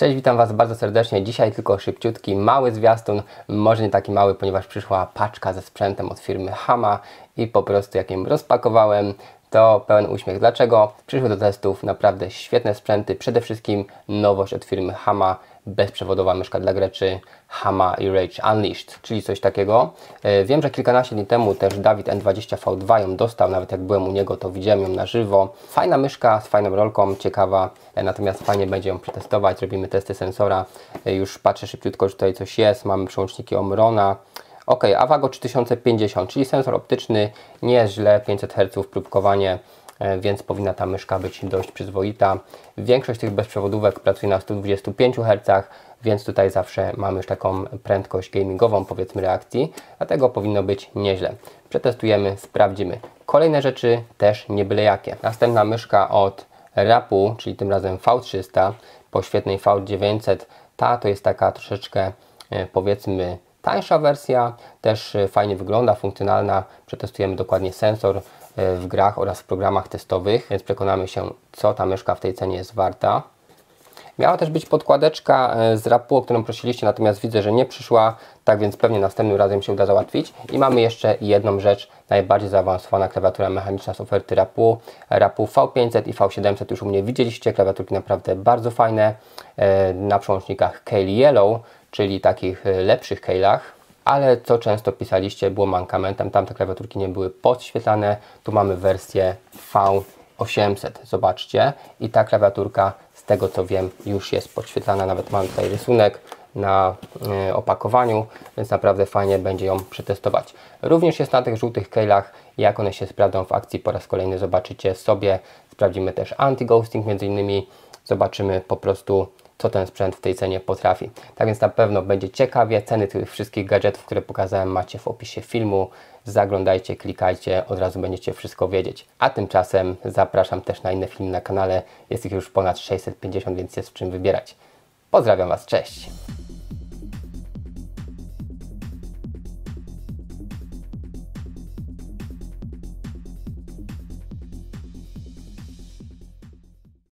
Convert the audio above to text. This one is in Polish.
Cześć, witam Was bardzo serdecznie. Dzisiaj tylko szybciutki, mały zwiastun, może nie taki mały, ponieważ przyszła paczka ze sprzętem od firmy Hama i po prostu jak ją rozpakowałem, to pełen uśmiech. Dlaczego? Przyszły do testów naprawdę świetne sprzęty, przede wszystkim nowość od firmy Hama, bezprzewodowa myszka dla greczy Hama i Rage Unleashed, czyli coś takiego. E, wiem, że kilkanaście dni temu też Dawid N20V2 ją dostał, nawet jak byłem u niego, to widziałem ją na żywo. Fajna myszka z fajną rolką, ciekawa, e, natomiast fajnie będzie ją przetestować. Robimy testy sensora, e, już patrzę szybciutko, czy tutaj coś jest, mamy przełączniki Omrona, Ok, Avago 3050, czyli sensor optyczny, nieźle, 500 Hz próbkowanie, e, więc powinna ta myszka być dość przyzwoita. Większość tych bezprzewodówek pracuje na 125 Hz, więc tutaj zawsze mamy już taką prędkość gamingową, powiedzmy reakcji, dlatego powinno być nieźle. Przetestujemy, sprawdzimy. Kolejne rzeczy też nie byle jakie. Następna myszka od Rapu, czyli tym razem V300, po świetnej V900, ta to jest taka troszeczkę e, powiedzmy Tańsza wersja też y, fajnie wygląda, funkcjonalna. Przetestujemy dokładnie sensor y, w grach oraz w programach testowych, więc przekonamy się, co ta myszka w tej cenie jest warta. Miała też być podkładeczka e, z rapu, o którą prosiliście, natomiast widzę, że nie przyszła, tak więc pewnie następnym razem się uda załatwić. I mamy jeszcze jedną rzecz, najbardziej zaawansowana klawiatura mechaniczna z oferty rapu, rapu V500 i V700 już u mnie widzieliście, klawiaturki naprawdę bardzo fajne, e, na przełącznikach Kale Yellow, czyli takich e, lepszych Kale'ach ale co często pisaliście było mankamentem, tamte klawiaturki nie były podświetlane, tu mamy wersję V 800. Zobaczcie. I ta klawiaturka, z tego co wiem, już jest podświetlana. Nawet mam tutaj rysunek na e, opakowaniu, więc naprawdę fajnie będzie ją przetestować. Również jest na tych żółtych kejlach, jak one się sprawdzą w akcji po raz kolejny zobaczycie sobie. Sprawdzimy też anti-ghosting między innymi, zobaczymy po prostu co ten sprzęt w tej cenie potrafi. Tak więc na pewno będzie ciekawie. Ceny tych wszystkich gadżetów, które pokazałem macie w opisie filmu. Zaglądajcie, klikajcie, od razu będziecie wszystko wiedzieć. A tymczasem zapraszam też na inne filmy na kanale. Jest ich już ponad 650, więc jest w czym wybierać. Pozdrawiam Was, cześć!